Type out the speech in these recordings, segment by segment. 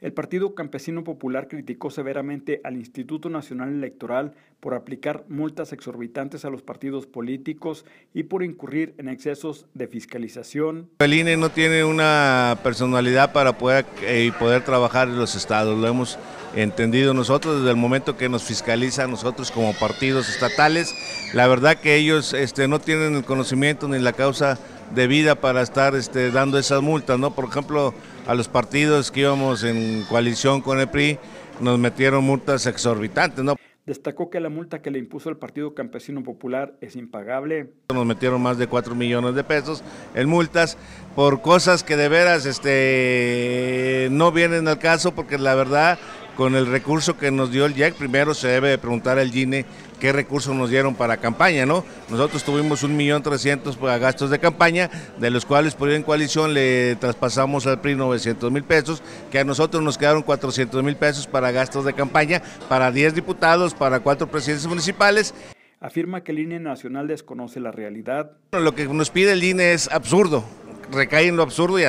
El Partido Campesino Popular criticó severamente al Instituto Nacional Electoral por aplicar multas exorbitantes a los partidos políticos y por incurrir en excesos de fiscalización. El INE no tiene una personalidad para poder, eh, poder trabajar en los estados, lo hemos entendido nosotros desde el momento que nos fiscaliza nosotros como partidos estatales. La verdad que ellos este, no tienen el conocimiento ni la causa de vida para estar este, dando esas multas, ¿no? Por ejemplo, a los partidos que íbamos en coalición con el PRI nos metieron multas exorbitantes, ¿no? Destacó que la multa que le impuso el Partido Campesino Popular es impagable. Nos metieron más de 4 millones de pesos en multas por cosas que de veras este, no vienen al caso porque la verdad con el recurso que nos dio el JEC, primero se debe preguntar al GINE qué recursos nos dieron para campaña, ¿no? Nosotros tuvimos un millón trescientos para gastos de campaña, de los cuales por ir en coalición le traspasamos al PRI 900 mil pesos, que a nosotros nos quedaron 400.000 mil pesos para gastos de campaña, para 10 diputados, para cuatro presidentes municipales afirma que el INE nacional desconoce la realidad. Lo que nos pide el INE es absurdo, recae en lo absurdo y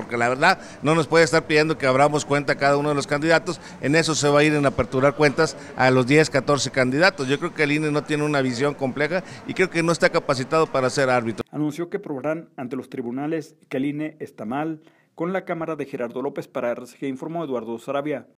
porque la verdad no nos puede estar pidiendo que abramos cuenta cada uno de los candidatos, en eso se va a ir en aperturar cuentas a los 10, 14 candidatos. Yo creo que el INE no tiene una visión compleja y creo que no está capacitado para ser árbitro. Anunció que probarán ante los tribunales que el INE está mal. Con la cámara de Gerardo López para que informó Eduardo Sarabia.